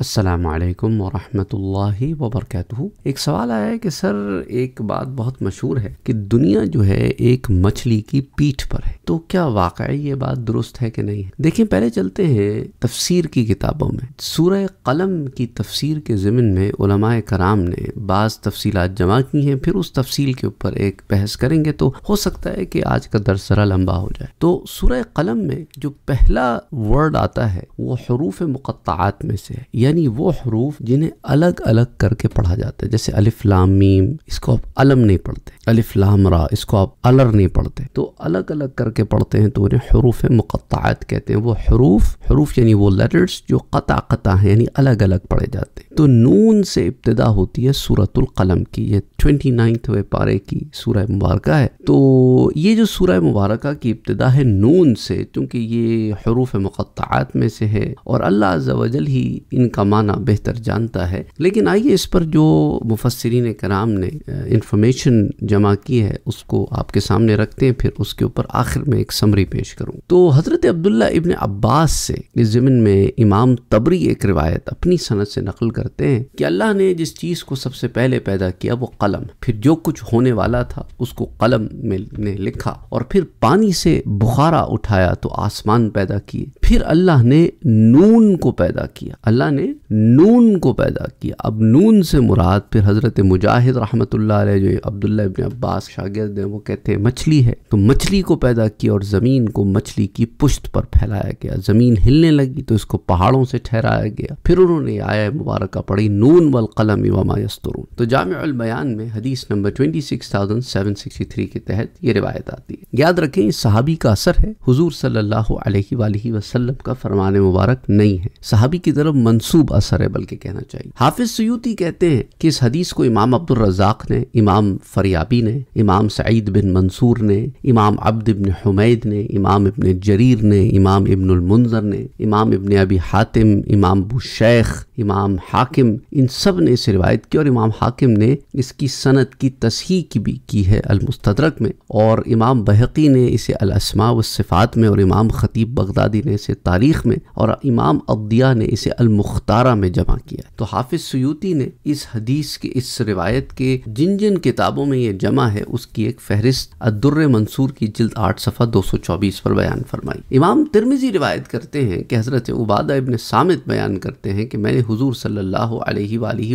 असलकम वरहमल वबरक एक सवाल आया है कि सर एक बात बहुत मशहूर है कि दुनिया जो है एक मछली की पीठ पर है तो क्या वाकई ये बात दुरुस्त है कि नहीं है देखें पहले चलते हैं तफसीर की किताबों में सूर्य कलम की तफसीर के ज़मन में उलमाए कराम ने बाज़ तफसीलात जमा की हैं फिर उस तफसील के ऊपर एक बहस करेंगे तो हो सकता है कि आज का दर सरा लंबा हो जाए तो सूर्य कलम में जो पहला वर्ड आता है वो हरूफ मुक़ात में से है यानी वो हरूफ जिन्हें अलग अलग करके पढ़ा जाता है जैसे अलिफ लाम मीम इसको आप अलम नहीं पढ़ते अलिफ लाम रा इसको आप अलर नहीं पढ़ते तो अलग अलग करके पढ़ते हैं तो उन्हें हरूफ मुक़ात कहते हैं वो हरूफ हरूफ यानी वो लेटर्स जो कता कता हैं यानी अलग अलग पढ़े जाते हैं तो नून से इब्तदा होती है सूरतुल कलम की ये ट्वेंटी नाइन्थवे पारे की सूरह मुबारक है तो ये जो सूरह मुबारक की इब्तदा है नून से क्योंकि ये हरूफ मुक़ात में से है और अल्लाह जवजल ही इनका इसका माना बेहतर जानता है लेकिन आइए इस पर जो मुफसरीन कराम ने इंफॉर्मेशन जमा की है उसको आपके सामने रखते हैं फिर उसके ऊपर आखिर में एक समरी पेश करूँ तो हज़रत अब्दुल्ला इबन अब्बास से इस ज़मीन में इमाम तबरी एक रिवायत अपनी सनत से नकल करते हैं कि अल्लाह ने जिस चीज़ को सबसे पहले पैदा किया वो कलम फिर जो कुछ होने वाला था उसको कलम में ने लिखा और फिर पानी से बुखारा उठाया तो आसमान पैदा किए फिर अल्लाह ने नून को पैदा किया अल्लाह ने नून को पैदा किया अब नून से मुराद फिर हज़रत मुजाहिद रहमत जो अब्दुल्ला इबन अब्बास शागिर्द हैं वो कहते हैं मछली है तो मछली को पैदा किया और ज़मीन को मछली की पुश्त पर फैलाया गया ज़मीन हिलने लगी तो इसको पहाड़ों से ठहराया गया फिर उन्होंने आया मुबारक पढ़ी नून वल कलम इवामा तो जामयान में हदीस नंबर ट्वेंटी के तहत ये रिवायत आती है याद रखें इस सहाबी का असर है हजूर सल्ला वसलम का फरमान मुबारक नहीं है सहाबी की तरफ मंसूब मकसूब असर है बल्कि कहना चाहिए हाफिज सयूती कहते हैं कि इस हदीस को इमाम अब्दुल रज़ाक ने इमाम फरियाबी ने इमाम सईद बिन मंसूर ने इमाम अब्द इबन हमैद ने इमाम इबन जरीर ने इमाम इबन मुंजर ने इमाम इबन अबी हातिम इमाम शेख इमाम हाकिम इन सब ने इसे रिवायत की और इमाम हाकिम ने इसकी सनत की तस्ही की भी की है अलमुस्तरक में और इमाम बहकी ने इसे अलसमा वफ़ात में और इमाम ख़तीब बगदादी ने इसे तारीख़ में और इमाम अब्दिया ने इसे अलमुख मुख्तारा में जमा किया तो हाफिज सयूती ने इस हदीस के इस रिवायत के जिन जिन किताबों में ये जमा है उसकी एक फहरिस्त अदुर्र मंसूर की जिल्द आठ सफ़ा दो सौ चौबीस पर बयान फरमाई इमाम तिरमिजी रिवायत करते हैं कि हज़रत उबादा इबन सामित बयान करते हैं कि मैंने हजूर सल्लल्लाहु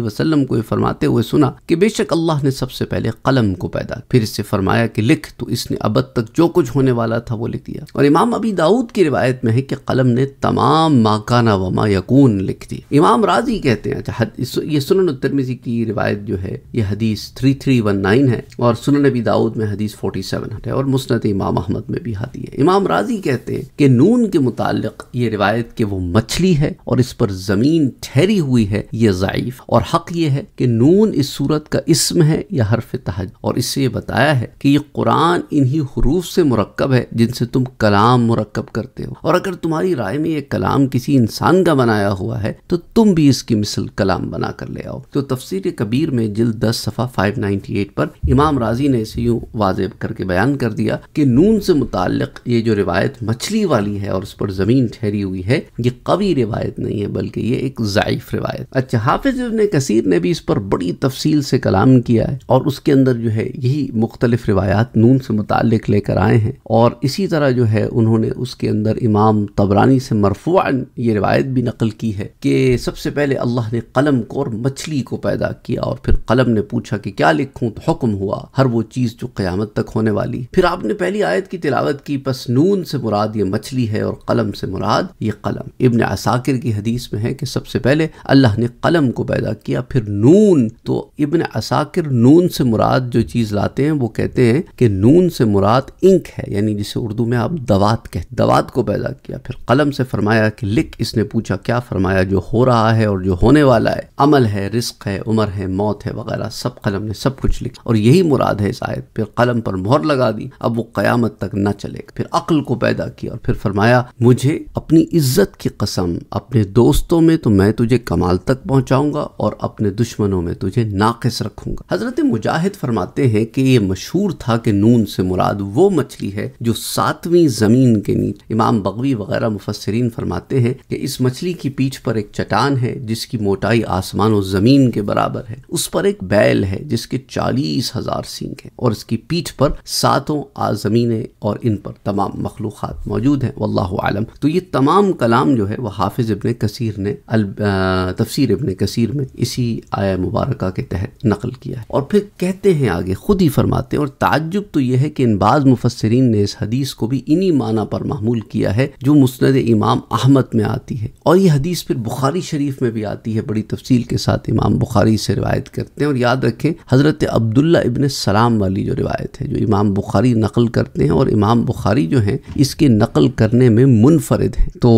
वसलम को यह फरमाते हुए सुना कि बेशक अल्लाह ने सबसे पहले कलम को पैदा फिर इससे फरमाया कि लिख तो इसने अब तक जो कुछ होने वाला था वो लिख दिया और इमाम अबी दाऊद की रिवायत में है कि कलम ने तमाम माकाना वमा यकून लिख दिया थी इमाम राजी कहते हैं अच्छा, ये सुनन तिरमिजी की रिवायत जो है ये हदीस थ्री थ्री वन नाइन है और सुन नबी दाऊद में हदीस फोर्टी सेवन है और मुस्नत इमाम अहमद में भी आती है इमाम राजी कहते हैं कि नून के मुतालिक ये रिवायत के वो मछली है और इस पर ज़मीन ठहरी हुई है ये ज़ाइफ और हक ये है कि नून इस सूरत का इसम है या हरफ तहज और इससे ये बताया है कि ये कुरान इन्हीं हरूफ से मरकब है जिनसे तुम कलाम मरकब करते हो और अगर तुम्हारी राय में ये कलाम किसी इंसान का बनाया हुआ है तो तुम भी इसकी मिसल कलाम बना कर ले आओ तो तफसीर कबीर में जिल दस सफ़ा फाइव नाइन्टी एट पर इमाम राजी ने इसे यूँ वाज करके बयान कर दिया कि नून से मुतक ये जो रिवायत मछली वाली है और उस पर ज़मीन ठहरी हुई है ये कवि रिवायत नहीं है बल्कि ये एक ज़ाइफ रिवायत अच्छा हाफिज इबन कसीर ने भी इस पर बड़ी तफसील से कलाम किया है और उसके अंदर जो है यही मुख्तलिफ रिवायात नून से मुतक लेकर आए हैं और इसी तरह जो है उन्होंने उसके अंदर इमाम तबरानी से मरफूआन ये रिवायत भी नकल की है कि कि सबसे पहले अल्लाह ने कलम को और मछली को पैदा किया और फिर कलम ने पूछा कि क्या लिखूं तो हुक्म हुआ हर वो चीज़ जो क़यामत तक होने वाली फिर आपने पहली आयत की तिलावत की बस नून से मुराद ये मछली है और कलम से मुराद ये कलम इबन असाकिर की हदीस में है कि सबसे पहले अल्लाह ने कलम को पैदा किया फिर नून तो इबन असाकिर नून से मुराद जो चीज़ लाते हैं वो कहते हैं कि नून से मुराद इंक है यानी जिसे उर्दू में आप दवात कह दवात को पैदा किया फिर कलम से फरमाया कि लिख इसने पूछा क्या फरमाया जो हो रहा है और जो होने वाला है अमल है रिस्क है उम्र है मौत है वगैरह सब कलम ने सब कुछ लिखा और यही मुराद है शायद फिर कलम पर मोहर लगा दी अब वो कयामत तक न चलेगा फिर अक्ल को पैदा किया और फिर फरमाया मुझे अपनी इज्जत की कसम अपने दोस्तों में तो मैं तुझे कमाल तक पहुंचाऊंगा और अपने दुश्मनों में तुझे नाकस रखूंगा हजरत मुजाहिद फरमाते हैं कि ये मशहूर था कि नून से मुराद वो मछली है जो सातवीं जमीन के नीचे इमाम बगवी वगैरह मुफसरीन फरमाते हैं कि इस मछली की पीठ पर एक चट्टान है जिसकी मोटाई आसमान और ज़मीन के बराबर है उस पर एक बैल है जिसके चालीस हजार सिंह है और इसकी पीठ पर सातों आज़मीने और इन पर तमाम मखलूक मौजूद हैं वल्लाहु आलम तो ये तमाम कलाम जो है वह हाफिज़ इबन कसीर ने तफसीर इबन कसीर में इसी आया मुबारक के तहत नकल किया है और फिर कहते हैं आगे खुद ही फरमाते हैं और ताज्जुब तो यह है कि इन बाज़ मुफसरीन ने इस हदीस को भी इन्हीं माना पर महमूल किया है जो मुस्ंद इमाम अहमद में आती है और ये हदीस फिर बुख बुखारी शरीफ में भी आती है बड़ी तफसील के साथ इमाम बुखारी से रिवायत करते हैं और याद रखें हज़रत अब्दुल्ला इबन सलाम वाली जो रिवायत है जो इमाम बुखारी नकल करते हैं और इमाम बुखारी जो हैं इसकी नकल करने में मुनफरद हैं तो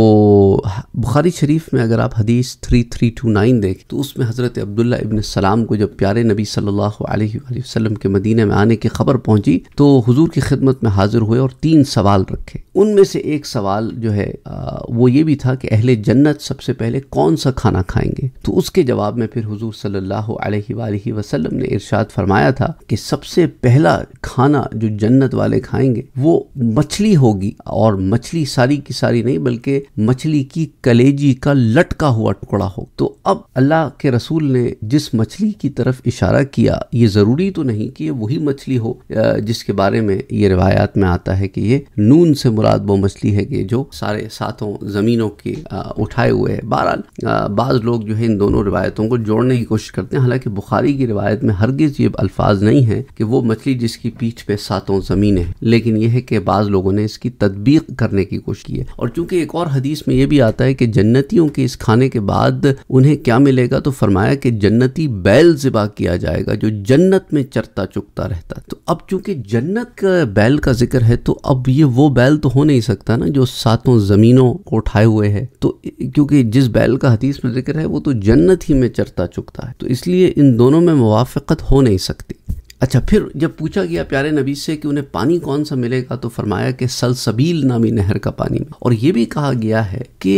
बुखारी शरीफ में अगर आप हदीस थ्री थ्री टू नाइन देखें तो उसमें हज़रत अब्दुल्ला इबन सलाम को जब प्यारे नबी सल्लल्लाहु अलैहि वसल्लम के मदीने में आने की खबर पहुंची तो हुजूर की खिदमत में हाजिर हुए और तीन सवाल रखे उनमें से एक सवाल जो है आ, वो ये भी था कि अहले जन्नत सबसे पहले कौन सा खाना खाएंगे तो उसके जवाब में फिर हुजूर सल्लल्लाहु अलैहि वसल्लम ने इरशाद फरमाया था कि सबसे पहला खाना जो जन्नत वाले खाएंगे वो मछली होगी और मछली सारी की सारी नहीं बल्कि मछली की कलेजी का लटका हुआ टुकड़ा हो तो अब अल्लाह के रसूल ने जिस मछली की तरफ इशारा किया ये ज़रूरी तो नहीं कि ये वही मछली हो जिसके बारे में ये रिवायात में आता है कि ये नून से मुराद वो मछली है कि जो सारे सातों ज़मीनों के उठाए हुए है बहरहाल बाज़ लोग जो है इन दोनों रिवायतों को जोड़ने की कोशिश करते हैं हालांकि बुखारी की रिवायत में हरगिज़ ये अल्फाज नहीं है कि वो मछली जिसकी पीठ पे सातों ज़मीन है लेकिन यह है कि बाज़ लोगों ने इसकी तदबीक करने की कोशिश की है और चूंकि एक और हदीस में यह भी आता है कि जन्नतियों के इस खाने के बाद उन्हें क्या मिलेगा तो फरमाया कि जन्नती बैल ज़िबा किया जाएगा जो जन्नत में चरता चुकता रहता तो अब चूंकि जन्नत का बैल का जिक्र है तो अब ये वो बैल तो हो नहीं सकता ना जो सातों ज़मीनों को उठाए हुए है तो क्योंकि जिस बैल का हदीस में जिक्र है वो तो जन्नत ही में चरता चुकता है तो इसलिए इन दोनों में मुवाफ़त हो नहीं सकती अच्छा फिर जब पूछा गया प्यारे नबी से कि उन्हें पानी कौन सा मिलेगा तो फरमाया कि सलसबील नामी नहर का पानी में और ये भी कहा गया है कि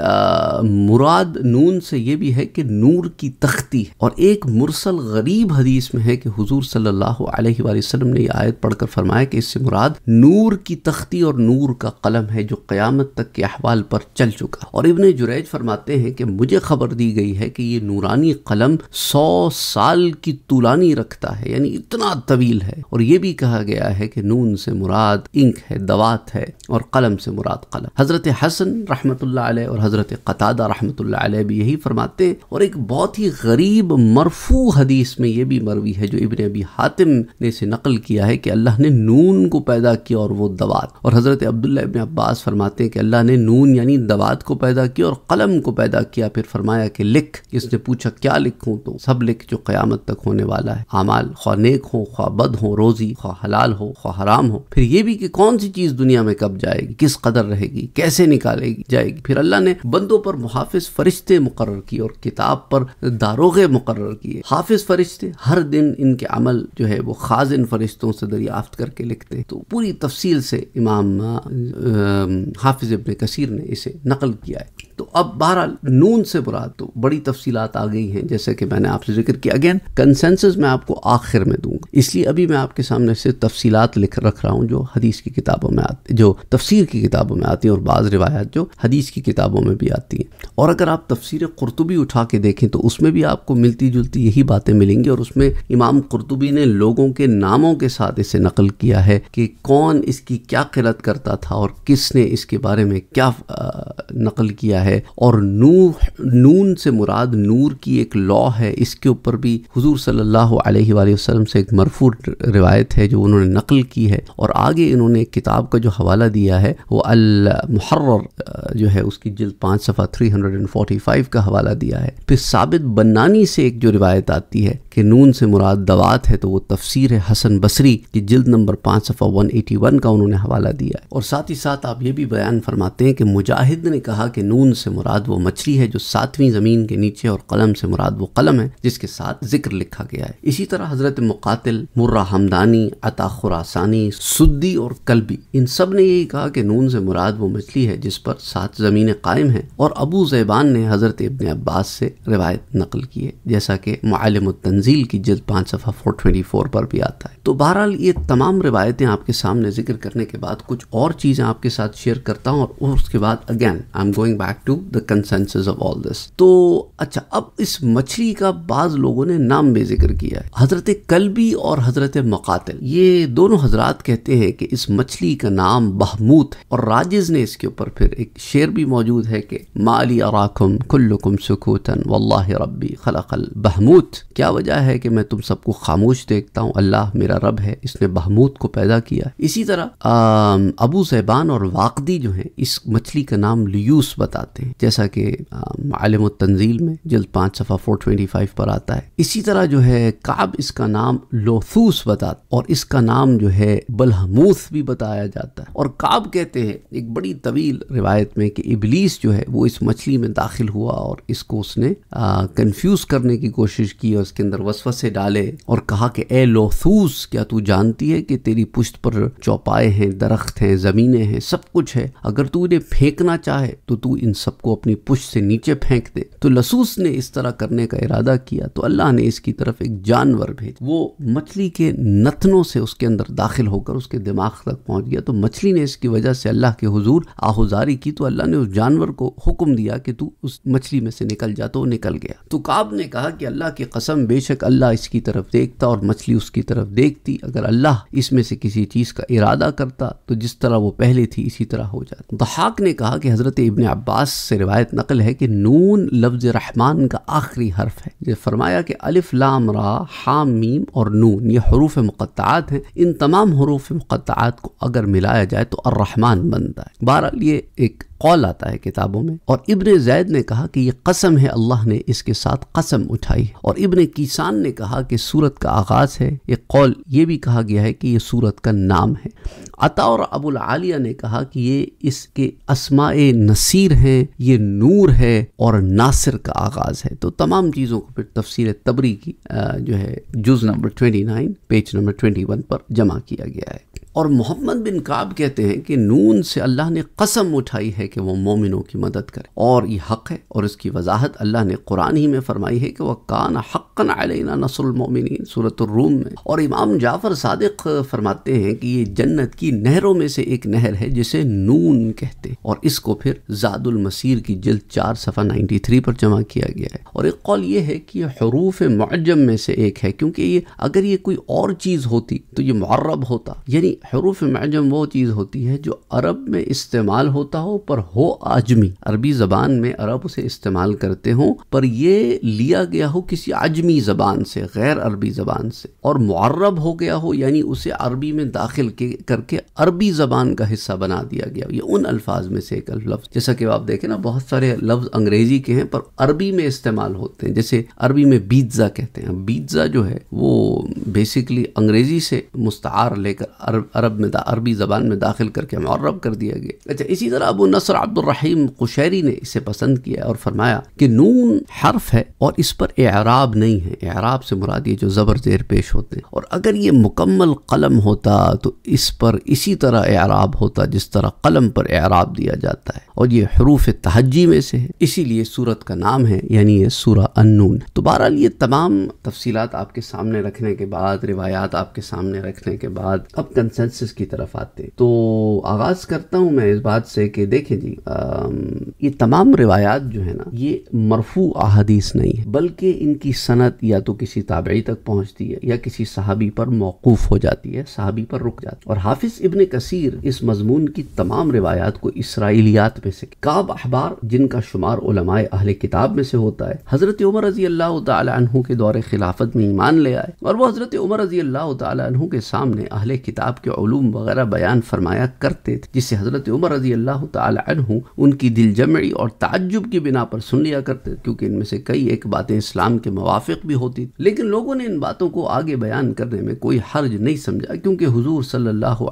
आ, मुराद नून से ये भी है कि नूर की तख्ती है और एक मुरसल गरीब हदीस में है कि हुजूर सल्लल्लाहु अलैहि वसल्लम ने यह आयत पढ़कर फरमाया कि इससे मुराद नूर की तख्ती और नूर का कलम है जो क़्यामत तक के अहवाल पर चल चुका और इबन जुरैज फरमाते हैं कि मुझे खबर दी गई है कि ये नूरानी कलम सौ साल की तुलानी रखता है यानी इतना तवील है और ये भी कहा गया है कि नून से मुराद इंक है दवात है और कलम से मुराद कलम हज़रत हसन रहमत और हज़रत कतादा रहमत भी यही फरमाते हैं और एक बहुत ही गरीब मरफू हदीस में ये भी मरवी है जो इबन अबी हातिम ने इसे नकल किया है कि अल्लाह ने नून को पैदा किया और वो दवात और हज़रत अब्दुल्ला इबन अब्बास फरमाते हैं कि अल्लाह ने नून यानी दवात को पैदा किया और कलम को पैदा किया फिर फरमाया कि लिख इसने पूछा क्या लिखूँ तो सब लिख जो क़्यामत तक होने वाला है आमाल खौन नेक हो ख्वा बद हो रोज़ी ख्वा हलाल हो ख्वा हराम हो फिर ये भी कि कौन सी चीज़ दुनिया में कब जाएगी किस कदर रहेगी कैसे निकालेगी जाएगी फिर अल्लाह ने बंदों पर मुहाफिज फरिश्ते मुकर किए और किताब पर दारोगे मुकर किए हाफिज फरिश्ते हर दिन इनके अमल जो है वो खास इन फरिश्तों से दरियाफ्त करके लिखते हैं तो पूरी तफसील से इमाम हाफिज इबन कसीर ने इसे नकल किया है तो अब बारह नून से बुरा तो बड़ी तफसीलात आ गई हैं जैसे कि मैंने आपसे जिक्र किया अगेन कंसेंसस मैं आपको आखिर में दूंगा इसलिए अभी मैं आपके सामने से तफसीलात लिख रख रहा हूँ जो हदीस की किताबों में आती जो तफसीर की किताबों में आती है और बाज़ रिवायात जो हदीस की किताबों में भी आती हैं और अगर आप तफसीर कुरतुबी उठा के देखें तो उसमें भी आपको मिलती जुलती यही बातें मिलेंगी और उसमें इमाम कुरतुबी ने लोगों के नामों के साथ इसे नकल किया है कि कौन इसकी क्या किलत करता था और किसने इसके बारे में क्या नकल किया है है और नू नून से मुराद नूर की एक लॉ है इसके ऊपर भी हुजूर सल्लल्लाहु अलैहि वसल्लम से एक मरफू रिवायत है जो उन्होंने नकल की है और आगे इन्होंने किताब का जो हवाला दिया है वो अल मुहर जो है उसकी जल्द पाँच सफ़ा three hundred and forty five का हवाला दिया है फिर साबित बन्नानी से एक जो रिवायत आती है कि नून से मुराद दवात है तो वो तफसीर है हसन बसरी की जल्द नंबर पाँच सफ़ा वन एटी वन का उन्होंने हवाला दिया है और साथ ही साथ आप ये भी बयान फरमाते हैं कि मुजाहिद ने कहा कि नून से मुराद वो मछली है जो सातवीं ज़मीन के नीचे और कलम से मुराद वो कलम है जिसके साथ जिक्र लिखा गया है इसी तरह हज़रत मुकातिल मुर्रा हमदानी अता खुरासानी सुद्दी और कलबी इन सब ने यही कहा कि नून से मुराद वो मछली है जिस पर सात जमीने कायम है और अबू जैबान ने हज़रत इबन अब्बास से रिवायत नकल की है जैसा कि मालम तंजील की जल्द पांच सफ़ा फोर ट्वेंटी फोर पर भी आता है तो बहरहाल ये तमाम रिवायतें आपके सामने जिक्र करने के बाद कुछ और चीज़ें आपके साथ शेयर करता हूँ और उसके बाद again I am going back to the consensus of all this तो अच्छा अब इस मछली का बाज लोगों ने नाम जिक्र किया है हजरत कलबी और हजरत मकातिल ये दोनों हजरात कहते हैं कि इस मछली का नाम बहमूत है और राजिज ने इसके ऊपर फिर एक शेर भी मौजूद है कि माली अराकुम कुल्लुकुम सुकूतन वल्लाह रब्बी खलकल बहमूत क्या वजह है कि मैं तुम सबको खामोश देखता हूँ अल्लाह मेरा रब है इसने बहमूत को पैदा किया इसी तरह अबू साहबान और वाकदी जो है इस मछली का नाम लियूस बताते जाते हैं जैसा कि आलिम तंजील में जल्द पाँच सफ़ा फोर ट्वेंटी फाइव पर आता है इसी तरह जो है काब इसका नाम लोथूस बताता और इसका नाम जो है बलहमूस भी बताया जाता है और काब कहते हैं एक बड़ी तवील रिवायत में कि इबलीस जो है वो इस मछली में दाखिल हुआ और इसको उसने कन्फ्यूज करने की कोशिश की और उसके अंदर वसवसे डाले और कहा कि ए लोथूस क्या तू जानती है कि तेरी पुश्त पर चौपाए हैं दरख्त हैं ज़मीनें हैं सब कुछ है अगर तू इन्हें फेंकना चाहे तो तू इंसान सबको अपनी पुश से नीचे फेंक दे तो लसूस ने इस तरह करने का इरादा किया तो अल्लाह ने इसकी तरफ एक जानवर भेज वो मछली के नथनों से उसके अंदर दाखिल होकर उसके दिमाग तक पहुंच गया तो मछली ने इसकी वजह से अल्लाह के हजूर आहुजारी की तो अल्लाह ने उस जानवर को हुक्म दिया कि तू उस मछली में से निकल जा तो निकल गया तो काब ने कहा कि अल्लाह की कसम बेशक अल्लाह इसकी तरफ देखता और मछली उसकी तरफ देखती अगर अल्लाह इसमें से किसी चीज़ का इरादा करता तो जिस तरह वो पहले थी इसी तरह हो जाता दहाक तो ने कहा कि हज़रत इबन अब्बास से रिवायत नकल है कि नून लफ्ज़ रहमान का आखिरी हर्फ है ये फरमाया कि अलिफ लाम रा हाम मीम और नून ये हरूफ मुक़ात हैं इन तमाम हरूफ मुक़ात को अगर मिलाया जाए तो अर्रहमान बनता है बहरहाल ये एक कौल आता है किताबों में और इब्न जैद ने कहा कि ये कसम है अल्लाह ने इसके साथ कसम उठाई और इब्न किसान ने कहा कि सूरत का आगाज़ है ये कौल ये भी कहा गया है कि ये सूरत का नाम है अता और अबुल आलिया ने कहा कि ये इसके असमा नसीर हैं ये नूर है और नासिर का आगाज़ है तो तमाम चीज़ों को फिर तफसीर तबरी की जो है जुज़ number twenty nine page number twenty one पर जमा किया गया है और मोहम्मद बिन काब कहते हैं कि नून से अल्लाह ने कसम उठाई है कि वो मोमिनों की मदद करे और ये हक़ है और इसकी वजाहत अल्लाह ने कुरान ही में फरमाई है कि वह कान हक़न अलैना नसुल मोमिन सूरत रूम में और इमाम जाफ़र सादिक फरमाते हैं कि ये जन्नत की नहरों में से एक नहर है जिसे नून कहते हैं और इसको फिर जादुल मसीर की जल्द चार सफ़ा नाइन्टी थ्री पर जमा किया गया है और एक कौल ये है कि यह हरूफ मुजम में से एक है क्योंकि ये अगर ये कोई और चीज़ होती तो ये मर्रब होता यानी हरूफ मजम वो चीज़ होती है जो अरब में इस्तेमाल होता हो पर हो आजमी अरबी ज़बान में अरब उसे इस्तेमाल करते हो पर यह लिया गया हो किसी आजमी ज़बान से गैर अरबी ज़बान से और मुर्रब हो गया हो यानी उसे अरबी में दाखिल के करके अरबी ज़बान का हिस्सा बना दिया गया ये उन अल्फाज में से एक लफ्ज़ जैसा कि आप देखें ना बहुत सारे लफ्ज़ अंग्रेज़ी के हैं पर अरबी में इस्तेमाल होते हैं जैसे अरबी में बीजा कहते हैं बीजा जो है वो बेसिकली अंग्रेज़ी से मुस्तार लेकर अरब में अरबी ज़बान में दाखिल करके मौरब कर दिया गया अच्छा इसी तरह अबू नसर अब्दुलरहीम कुशैरी ने इसे पसंद किया और फरमाया कि नून हर्फ है और इस पर एराब नहीं है एराब से मुराद ये जो ज़बर जेर पेश होते हैं और अगर ये मुकम्मल कलम होता तो इस पर इसी तरह एराब होता जिस तरह कलम पर एराब दिया जाता है और ये हरूफ तहजी में से है इसीलिए सूरत का नाम है यानी ये सूरा अनून तो बहरहाल ये तमाम तफसीत आपके सामने रखने के बाद रिवायात आपके सामने रखने के बाद अब कंसेंट एनालिसिस की तरफ आते तो आगाज करता हूं मैं इस बात से कि देखें जी आ, ये तमाम रिवायात जो है ना ये मरफू अहदीस नहीं है बल्कि इनकी सनत या तो किसी ताबड़ी तक पहुंचती है या किसी सहाबी पर मौकूफ़ हो जाती है सहाबी पर रुक जाती है और हाफिज़ इबन कसीर इस मजमून की तमाम रिवायात को इसराइलियात में से काब अहबार जिनका शुमार उलमाए अहल किताब में से होता है हज़रत उमर रजी अल्लाह तु के दौरे खिलाफत में ईमान ले आए और वो हज़रत उमर रजी अल्लाह तु के सामने अहल किताब के ूम वगैरह बयान फरमाया करते थे जिसे हज़रत उमर रजी अल्लाह तु उनकी दिलजमड़ी और ताजुब की बिना पर सुन लिया करते क्योंकि इनमें से कई एक बातें इस्लाम के मवाफ़ भी होती थी लेकिन लोगों ने इन बातों को आगे बयान करने में कोई हर्ज नहीं समझा क्योंकि हजूर सल्लल्लाहु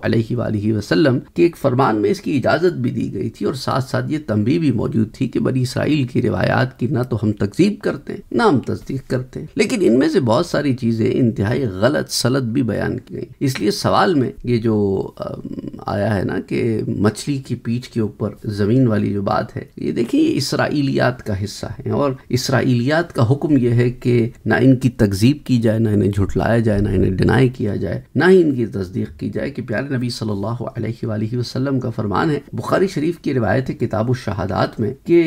वसलम के एक फरमान में इसकी इजाज़त भी दी गई थी और साथ साथ ये तंबी भी मौजूद थी कि बनी इसराइल की रिवायात की ना तो हम तकजीब करते हैं ना हम तस्दीक करते हैं लेकिन इनमें से बहुत सारी चीज़ें इंतहाई गलत सलत भी बयान की गई इसलिए सवाल में ये जो आया है ना कि मछली की पीठ के ऊपर ज़मीन वाली जो बात है ये देखिए इसराइलियात का हिस्सा है और इसराइलियात का हुक्म यह है कि ना इनकी तकजीब की जाए ना इन्हें झुटलाया जाए ना इन्हें डिनाई किया जाए ना ही इनकी तस्दीक की जाए कि प्यारे नबी सल्लल्लाहु अलैहि वसल्लम का फरमान है बुखारी शरीफ की रिवायत है किताब शहादात में कि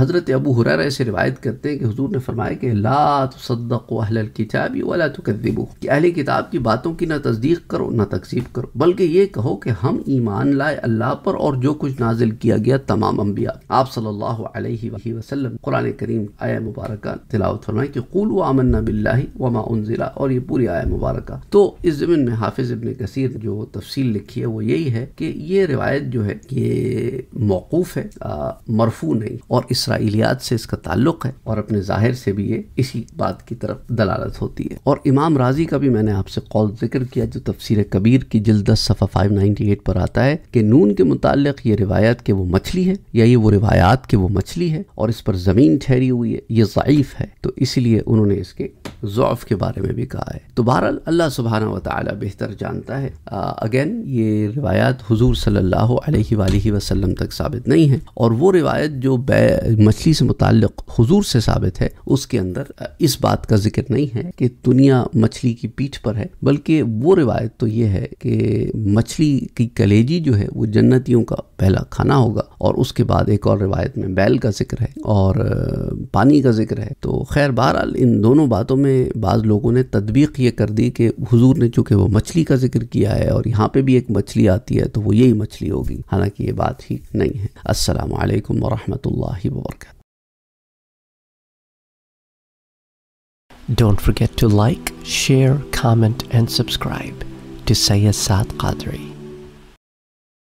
हज़रत अबू हुरर से रिवायत करते हैं कि हजूर ने फरमाया कि ला तसदक अहल किताबी वला कि अहले किताब की बातों की ना तस्दीक करो ना तकजीब करो बल्कि ये कहो कि हम ईमान लाए अल्लाह पर और जो कुछ नाजिल किया गया तमाम अम्बिया आप सल्लल्लाहु अलैहि वसल्लम कुरान करीम आया मुबारक तिलावत फरमाए कि कुल आमन्ना बिल्ला वमा उनजिला और ये पूरी आया मुबारक तो इस ज़मीन में हाफिज़ इबन कसीर जो तफसील लिखी है वो यही है कि ये रिवायत जो है ये मौकूफ़ है मरफू नहीं और इसराइलियात से इसका ताल्लुक है और अपने ज़ाहिर से भी ये इसी बात की तरफ दलालत होती है और इमाम राजी का भी मैंने आपसे कौल जिक्र किया जो तफसीर कबीर की जल्द दस सफ़ा फाइव नाइनटी एट पर आता है कि नून के मुतालिक ये रिवायत के वो मछली है या ये वो रिवायात के वो मछली है और इस पर ज़मीन ठहरी हुई है ये ज़यीफ़ है तो इसलिए उन्होंने इसके ज़ौफ़ के बारे में भी कहा है तो बहरहाल अल्लाह सुबहाना व वाली बेहतर जानता है अगेन ये रिवायात हजूर सल्ला वसलम तक साबित नहीं है और वो रिवायत जो मछली से मुतक हजूर से साबित है उसके अंदर इस बात का जिक्र नहीं है कि दुनिया मछली की पीठ पर है बल्कि वो रिवायत तो ये है कि मछली की कलेजी जो है वो जन्नतियों का पहला खाना होगा और उसके बाद एक और रिवायत में बैल का जिक्र है और पानी का जिक्र है तो खैर बहरहाल इन दोनों बातों में बाज़ लोगों ने तदबीक ये कर दी कि हुजूर ने चूँकि वो मछली का जिक्र किया है और यहाँ पे भी एक मछली आती है तो वो यही मछली होगी हालांकि ये बात ही नहीं है असल वरहमल वर्क Don't forget to like, share, comment and subscribe to Sayyid Saad Qadri.